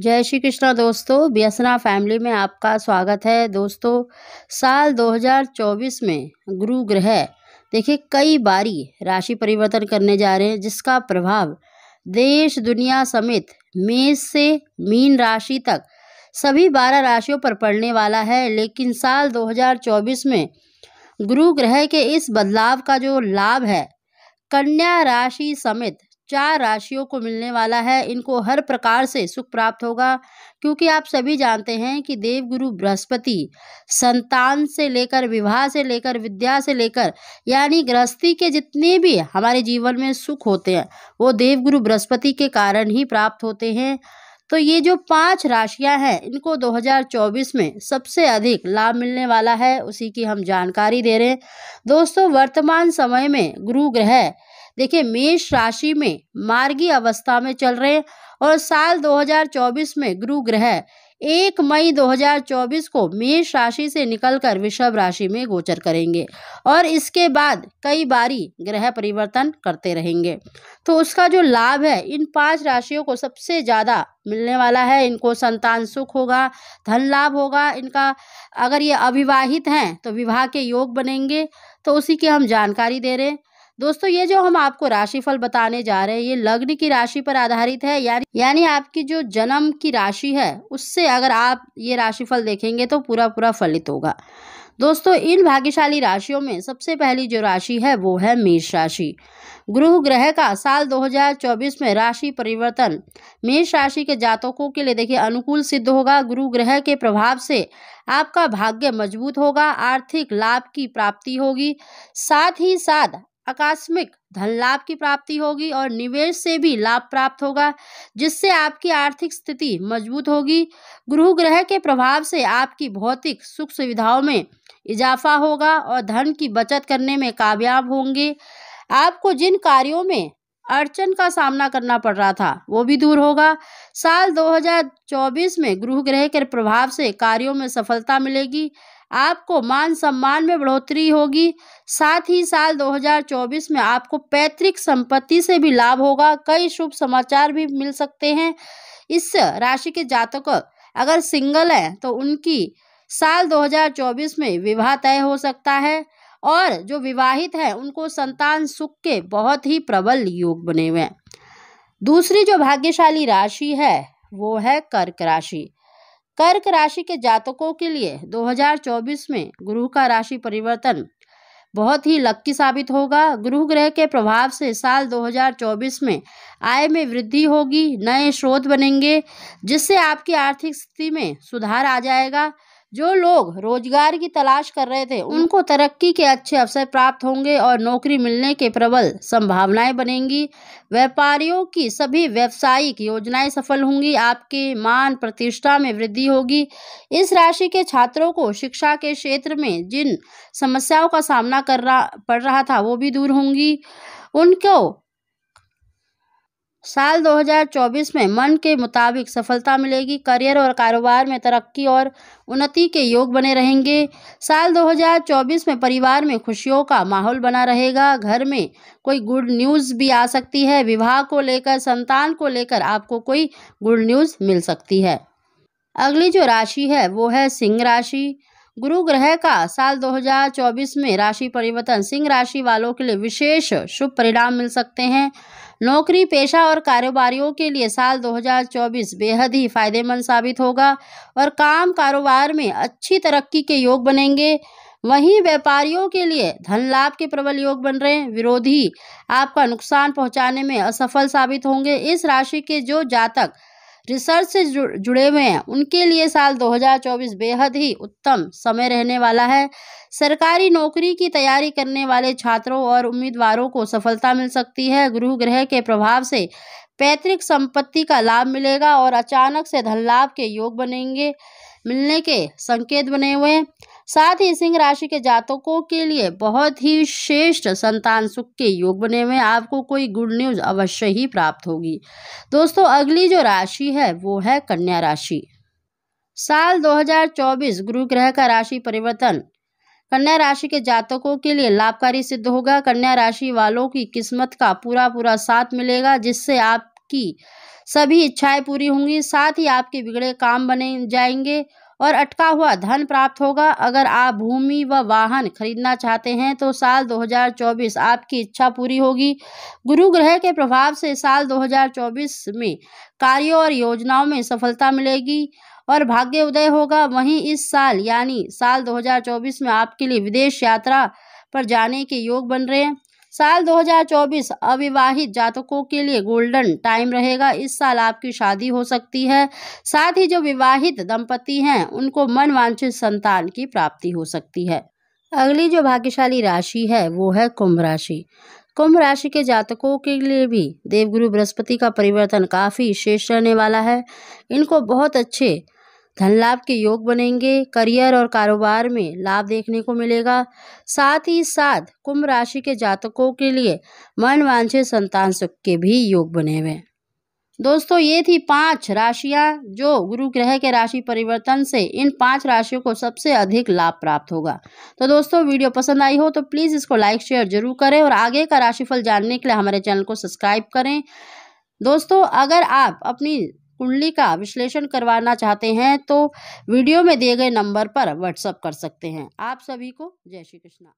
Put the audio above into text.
जय श्री कृष्णा दोस्तों व्यसना फैमिली में आपका स्वागत है दोस्तों साल 2024 में गुरु ग्रह देखिए कई बारी राशि परिवर्तन करने जा रहे हैं जिसका प्रभाव देश दुनिया समेत मेष से मीन राशि तक सभी बारह राशियों पर पड़ने वाला है लेकिन साल 2024 में गुरु ग्रह के इस बदलाव का जो लाभ है कन्या राशि समेत चार राशियों को मिलने वाला है इनको हर प्रकार से सुख प्राप्त होगा क्योंकि आप सभी जानते हैं कि देवगुरु बृहस्पति संतान से लेकर विवाह से लेकर विद्या से लेकर यानी गृहस्थी के जितने भी हमारे जीवन में सुख होते हैं वो देवगुरु बृहस्पति के कारण ही प्राप्त होते हैं तो ये जो पांच राशियां हैं इनको 2024 में सबसे अधिक लाभ मिलने वाला है उसी की हम जानकारी दे रहे हैं दोस्तों वर्तमान समय में गुरु ग्रह देखिए मेष राशि में मार्गी अवस्था में चल रहे और साल 2024 में गुरु ग्रह एक मई 2024 को मेष राशि से निकलकर वृषभ राशि में गोचर करेंगे और इसके बाद कई बारी ग्रह परिवर्तन करते रहेंगे तो उसका जो लाभ है इन पांच राशियों को सबसे ज़्यादा मिलने वाला है इनको संतान सुख होगा धन लाभ होगा इनका अगर ये अविवाहित हैं तो विवाह के योग बनेंगे तो उसी की हम जानकारी दे रहे हैं दोस्तों ये जो हम आपको राशिफल बताने जा रहे हैं ये लग्न की राशि पर आधारित है यानी यानी आपकी जो जन्म की राशि है उससे अगर आप ये राशिफल देखेंगे तो पूरा पूरा फलित होगा दोस्तों इन भाग्यशाली राशियों में सबसे पहली जो राशि है वो है मेष राशि गृह ग्रह का साल 2024 में राशि परिवर्तन मेष राशि के जातकों के लिए देखिए अनुकूल सिद्ध होगा गुरु ग्रह के प्रभाव से आपका भाग्य मजबूत होगा आर्थिक लाभ की प्राप्ति होगी साथ ही साथ आकस्मिक धन लाभ की प्राप्ति होगी और निवेश से भी लाभ प्राप्त होगा जिससे आपकी आर्थिक स्थिति मजबूत होगी गुरु ग्रह के प्रभाव से आपकी भौतिक सुख सुविधाओं में इजाफा होगा और धन की बचत करने में कामयाब होंगे आपको जिन कार्यों में अड़चन का सामना करना पड़ रहा था वो भी दूर होगा साल 2024 में गुरु ग्रह के प्रभाव से कार्यों में सफलता मिलेगी आपको मान सम्मान में बढ़ोतरी होगी साथ ही साल 2024 में आपको पैतृक संपत्ति से भी लाभ होगा कई शुभ समाचार भी मिल सकते हैं इस राशि के जातक अगर सिंगल हैं तो उनकी साल 2024 में विवाह तय हो सकता है और जो विवाहित हैं उनको संतान सुख के बहुत ही प्रबल योग बने हुए हैं दूसरी जो भाग्यशाली राशि है वो है कर्क राशि कर्क राशि के जातकों के लिए 2024 में गुरु का राशि परिवर्तन बहुत ही लक्की साबित होगा गुरु ग्रह के प्रभाव से साल 2024 में आय में वृद्धि होगी नए स्रोत बनेंगे जिससे आपकी आर्थिक स्थिति में सुधार आ जाएगा जो लोग रोजगार की तलाश कर रहे थे हम्म। उनको तरक्की के अच्छे अवसर प्राप्त होंगे और नौकरी मिलने के प्रबल संभावनाएं बनेंगी व्यापारियों की सभी व्यावसायिक योजनाएं सफल होंगी आपके मान प्रतिष्ठा में वृद्धि होगी इस राशि के छात्रों को शिक्षा के क्षेत्र में जिन समस्याओं का सामना करना पड़ रहा था वो भी दूर होंगी उनको साल 2024 में मन के मुताबिक सफलता मिलेगी करियर और कारोबार में तरक्की और उन्नति के योग बने रहेंगे साल 2024 में परिवार में खुशियों का माहौल बना रहेगा घर में कोई गुड न्यूज़ भी आ सकती है विवाह को लेकर संतान को लेकर आपको कोई गुड न्यूज़ मिल सकती है अगली जो राशि है वो है सिंह राशि गुरु ग्रह का साल 2024 में राशि परिवर्तन सिंह राशि वालों के लिए विशेष शुभ परिणाम मिल सकते हैं नौकरी पेशा और कारोबारियों के लिए साल 2024 बेहद ही फायदेमंद साबित होगा और काम कारोबार में अच्छी तरक्की के योग बनेंगे वहीं व्यापारियों के लिए धन लाभ के प्रबल योग बन रहे हैं विरोधी आपका नुकसान पहुंचाने में असफल साबित होंगे इस राशि के जो जातक रिसर्च से जुड़े हुए हैं उनके लिए साल 2024 बेहद ही उत्तम समय रहने वाला है सरकारी नौकरी की तैयारी करने वाले छात्रों और उम्मीदवारों को सफलता मिल सकती है गुरु ग्रह के प्रभाव से पैतृक संपत्ति का लाभ मिलेगा और अचानक से धन लाभ के योग बनेंगे मिलने के संकेत बने हुए हैं साथ ही सिंह राशि के जातकों के लिए बहुत ही श्रेष्ठ संतान सुख के योग बने हुए आपको कोई गुड न्यूज अवश्य ही प्राप्त होगी दोस्तों अगली जो राशि है वो है कन्या राशि साल 2024 गुरु ग्रह का राशि परिवर्तन कन्या राशि के जातकों के लिए लाभकारी सिद्ध होगा कन्या राशि वालों की किस्मत का पूरा पूरा साथ मिलेगा जिससे आपकी सभी इच्छाएं पूरी होंगी साथ ही आपके बिगड़े काम बने जाएंगे और अटका हुआ धन प्राप्त होगा अगर आप भूमि व वा वाहन खरीदना चाहते हैं तो साल 2024 आपकी इच्छा पूरी होगी गुरु ग्रह के प्रभाव से साल 2024 में कार्यों और योजनाओं में सफलता मिलेगी और भाग्य उदय होगा वहीं इस साल यानी साल 2024 में आपके लिए विदेश यात्रा पर जाने के योग बन रहे हैं साल 2024 अविवाहित जातकों के लिए गोल्डन टाइम रहेगा इस साल आपकी शादी हो सकती है साथ ही जो विवाहित दंपति हैं उनको मन वांछित संतान की प्राप्ति हो सकती है अगली जो भाग्यशाली राशि है वो है कुंभ राशि कुंभ राशि के जातकों के लिए भी देवगुरु बृहस्पति का परिवर्तन काफ़ी शेष रहने वाला है इनको बहुत अच्छे धन लाभ के योग बनेंगे करियर और कारोबार में लाभ देखने को मिलेगा साथ ही साथ कुंभ राशि के जातकों के लिए वांछे संतान सुख के भी योग बने हुए दोस्तों ये थी पांच राशियां जो गुरु ग्रह के राशि परिवर्तन से इन पांच राशियों को सबसे अधिक लाभ प्राप्त होगा तो दोस्तों वीडियो पसंद आई हो तो प्लीज़ इसको लाइक शेयर जरूर करें और आगे का राशिफल जानने के लिए हमारे चैनल को सब्सक्राइब करें दोस्तों अगर आप अपनी कुंडली का विश्लेषण करवाना चाहते हैं तो वीडियो में दिए गए नंबर पर व्हाट्सअप कर सकते हैं आप सभी को जय श्री कृष्णा